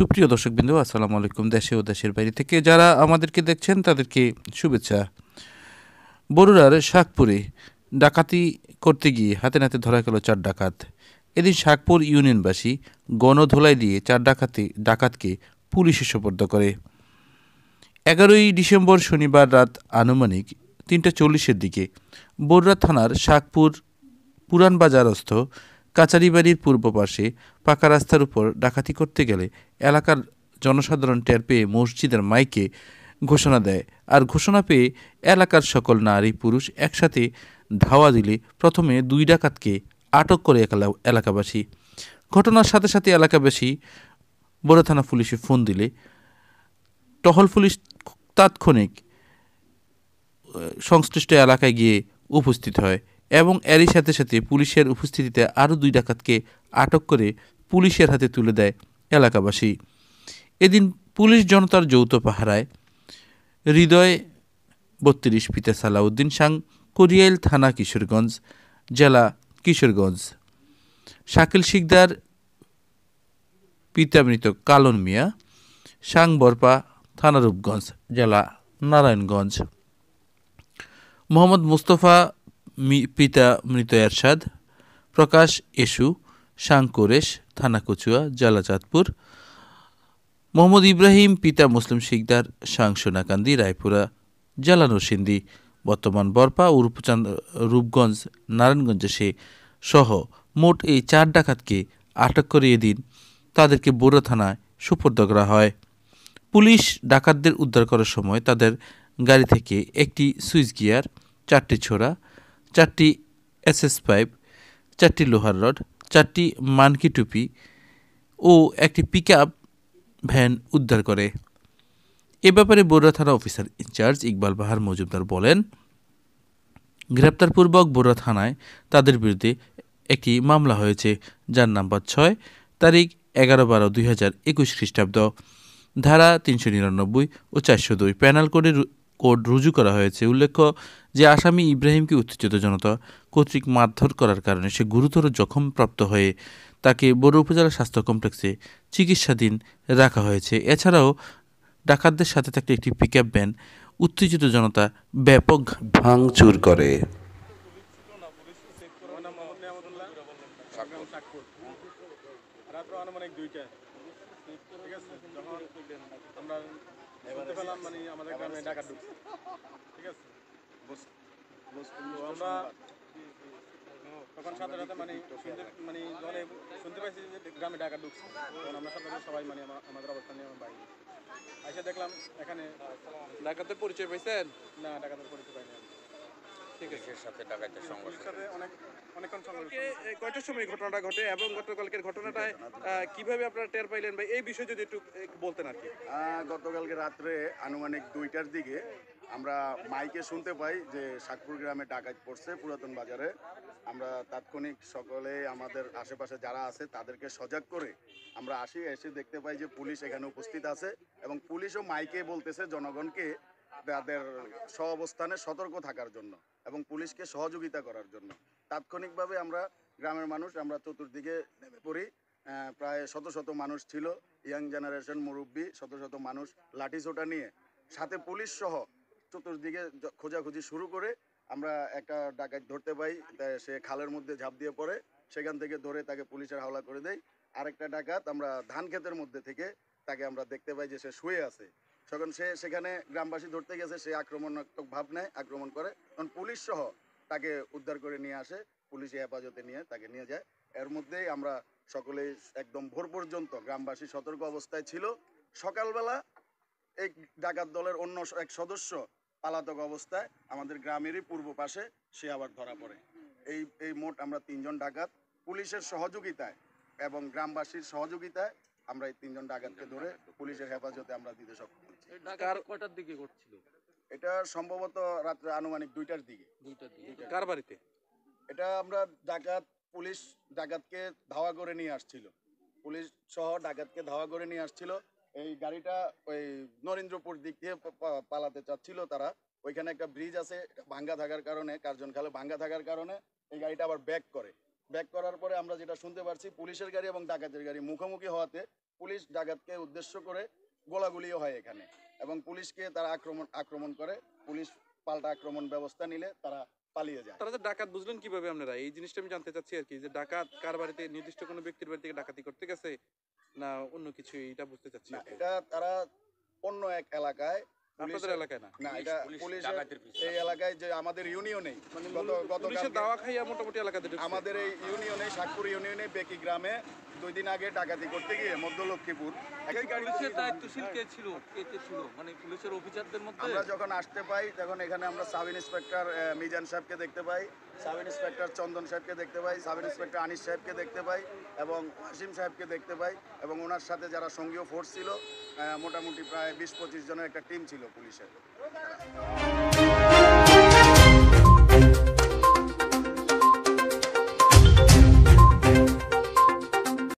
সুপ্রিয় বিন্দু আসসালামু আলাইকুম দেশে ও দেশের বাইরে থেকে যারা আমাদেরকে দেখছেন তাদেরকে শুভেচ্ছা বরুড়ার শাকপুরে ডাকাতি করতে গিয়ে হাতে নাতে ধরা গেল চার ডাকাত এদিন শাকপুর ইউনিয়নবাসী গণধোলাই দিয়ে চার ডাকাতি ডাকাতকে পুলিশে সোপর্দ করে এগারোই ডিসেম্বর শনিবার রাত আনুমানিক তিনটা চল্লিশের দিকে বরুড়া থানার শাকপুর পুরানবাজারস্থ কাচারি বাড়ির পূর্ব পাশে পাকা রাস্তার উপর ডাকাতি করতে গেলে এলাকার জনসাধারণ টের পেয়ে মসজিদের মাইকে ঘোষণা দেয় আর ঘোষণা পেয়ে এলাকার সকল নারী পুরুষ একসাথে ধাওয়া দিলে প্রথমে দুই ডাকাতকে আটক করে এলাকাবাসী ঘটনার সাথে সাথে এলাকাবাসী বড় থানা পুলিশে ফোন দিলে টহল পুলিশ তাৎক্ষণিক সংশ্লিষ্ট এলাকায় গিয়ে উপস্থিত হয় এবং এরই সাথে সাথে পুলিশের উপস্থিতিতে আরও দুই ডাকাতকে আটক করে পুলিশের হাতে তুলে দেয় এলাকাবাসী এদিন পুলিশ জনতার যৌথ পাহারায় হৃদয় বত্রিশ পিতা সালাউদ্দিন সাং কোরিয়াইল থানা কিশোরগঞ্জ জেলা কিশোরগঞ্জ শাকিল শিকদার পিতা মৃত কালন মিয়া সাং বরপা থানারূপগঞ্জ জেলা নারায়ণগঞ্জ মোহাম্মদ মুস্তফা পিতা মৃত এরশাদ প্রকাশ এসু শাংকোরেশ থানা কচুয়া জালাচাঁদপুর মোহাম্মদ ইব্রাহিম পিতা মুসলিম শিকদার শাংসোনাকান্দি রায়পুরা জেলা নরসিন্দি বর্তমান বরপা ও রূপগঞ্জ নারায়ণগঞ্জ সে সহ মোট এই চার ডাকাতকে আটক করিয়ে দিন তাদেরকে বোরা থানায় সুপর্দ করা হয় পুলিশ ডাকাতদের উদ্ধার করার সময় তাদের গাড়ি থেকে একটি সুইচ গিয়ার চারটি ছোড়া চারটি এসএস পাইপ চারটি লোহার রড চারটি মানকি টুপি ও একটি পিক ভ্যান উদ্ধার করে এ ব্যাপারে বোররা থানা অফিসার ইনচার্জ ইকবাল বাহার মজুমদার বলেন গ্রেপ্তারপূর্বক বোররা থানায় তাদের বিরুদ্ধে একটি মামলা হয়েছে যার নাম্বার ছয় তারিখ এগারো বারো দুই হাজার একুশ খ্রিস্টাব্দ ধারা তিনশো নিরানব্বই ও চারশো দুই প্যানাল কোডের কোর্ট রুজু করা হয়েছে উল্লেখ্য যে আসামি ইব্রাহিমকে উত্তেজিত জনতা কর্তৃক মারধর করার কারণে সে গুরুতর জখমপ্রাপ্ত হয়ে তাকে বড় উপজেলা স্বাস্থ্য কমপ্লেক্সে চিকিৎসাধীন রাখা হয়েছে এছাড়াও ডাকাতদের সাথে থাকতে একটি পিক আপ ভ্যান উত্তেজিত জনতা ব্যাপক ভাঙচুর করে আমরা শুনতে পেলাম মানে আমাদের গ্রামে ডাকা ঢুকছে ঠিক আছে আমরা তখন সাথে সাথে মানে শুনতে মানে জলে শুনতে পাইছি যে গ্রামে ডাকা ঢুকছে তখন আমরা সাথে সবাই মানে আমাদের অবস্থান নিয়ে আমার বাইরে এসে দেখলাম এখানে ডাকাতের পরিচয় পাইছেন না ডাকাতের পরিচয় পাইনি পুলিশের সাথে ডাকাতের সংঘর্ষ কয়টার সময় ঘটনাটা ঘটে এবং গতকালকের ঘটনাটায় কিভাবে আপনারা টের পাইলেন বা এই বিষয়ে যদি একটু বলতেন আর কি গতকালকে রাত্রে আনুমানিক দুইটার দিকে আমরা মাইকে শুনতে পাই যে শাকপুর গ্রামে ডাকাত পড়ছে পুরাতন বাজারে আমরা তাৎক্ষণিক সকলে আমাদের আশেপাশে যারা আছে তাদেরকে সজাগ করে আমরা আসি এসে দেখতে পাই যে পুলিশ এখানে উপস্থিত আছে এবং পুলিশও মাইকে বলতেছে জনগণকে তাদের স্ব অবস্থানে সতর্ক থাকার জন্য এবং পুলিশকে সহযোগিতা করার জন্য তাৎক্ষণিকভাবে আমরা গ্রামের মানুষ আমরা চতুর্দিকে নেমে পড়ি প্রায় শত শত মানুষ ছিল ইয়াং জেনারেশন মুরব্বী শত শত মানুষ লাঠিসোটা নিয়ে সাথে পুলিশ সহ চতুর্দিকে খোঁজাখুঁজি শুরু করে আমরা একটা ডাকাত ধরতে পাই সে খালের মধ্যে ঝাঁপ দিয়ে পড়ে সেখান থেকে ধরে তাকে পুলিশের হাওলা করে দেয় আরেকটা ডাকাত আমরা ধান ক্ষেতের মধ্যে থেকে তাকে আমরা দেখতে পাই যে সে শুয়ে আছে তখন সে সেখানে গ্রামবাসী ধরতে গেছে সে আক্রমণাত্মক ভাব নেয় আক্রমণ করে তখন পুলিশ সহ তাকে উদ্ধার করে নিয়ে আসে পুলিশে হেফাজতে নিয়ে তাকে নিয়ে যায় এর মধ্যেই আমরা সকলে একদম ভোর পর্যন্ত গ্রামবাসী সতর্ক অবস্থায় ছিল সকালবেলা এই ডাকাত দলের অন্য এক সদস্য পালাতক অবস্থায় আমাদের গ্রামেরই পূর্ব পাশে সে আবার ধরা পড়ে এই এই মোট আমরা তিনজন ডাকাত পুলিশের সহযোগিতায় এবং গ্রামবাসীর সহযোগিতায় আমরা এই তিনজন ডাকাতকে ধরে পুলিশের হেফাজতে আমরা দিতে সক্ষম হয়েছি দিকে এটা সম্ভবত রাত্রে আনুমানিক দুইটার দিকে দুইটার দিকে কার বাড়িতে এটা আমরা ডাকাত পুলিশ ডাকাতকে ধাওয়া করে নিয়ে আসছিল পুলিশ সহ ডাকাতকে ধাওয়া করে নিয়ে আসছিল এই গাড়িটা ওই নরেন্দ্রপুর দিক দিয়ে পালাতে চাচ্ছিল তারা ওইখানে একটা ব্রিজ আছে ভাঙ্গা থাকার কারণে কার্জন খালে ভাঙ্গা থাকার কারণে এই গাড়িটা আবার ব্যাক করে ব্যাক করার পরে আমরা যেটা শুনতে পারছি পুলিশের গাড়ি এবং ডাকাতের গাড়ি মুখোমুখি হওয়াতে পুলিশ ডাকাতকে উদ্দেশ্য করে গোলাগুলিও হয় এখানে এবং পুলিশকে তারা আক্রমণ আক্রমণ করে পুলিশ পাল্টা আক্রমণ ব্যবস্থা নিলে তারা পালিয়ে যায় তারা যে ডাকাত বুঝলেন কিভাবে আপনারা এই জিনিসটা আমি জানতে চাচ্ছি আর কি যে ডাকাত কার বাড়িতে নির্দিষ্ট কোনো ব্যক্তির বাড়ি থেকে ডাকাতি করতে গেছে না অন্য কিছু এটা বুঝতে চাচ্ছি না এটা তারা অন্য এক এলাকায় এলাকায় না এই এলাকায় যে আমাদের ইউনিয়নে মানে গত দাওয়া খাইয়া মোটামুটি এলাকাতে আমাদের এই ইউনিয়নে শাকপুর ইউনিয়নে বেকি গ্রামে দুই দিন আগে ডাকাতি করতে গিয়ে মধ্য লক্ষ্মীপুর ছিল মানে আমরা যখন আসতে পাই তখন এখানে আমরা সাব ইন্সপেক্টর মিজান সাহেবকে দেখতে পাই সাব ইন্সপেক্টর চন্দন সাহেবকে দেখতে পাই সাব ইন্সপেক্টর আনিস সাহেবকে দেখতে পাই এবং হাসিম সাহেবকে দেখতে পাই এবং ওনার সাথে যারা সঙ্গীয় ফোর্স ছিল মোটামুটি প্রায় বিশ পঁচিশ জনের একটা টিম ছিল পুলিশের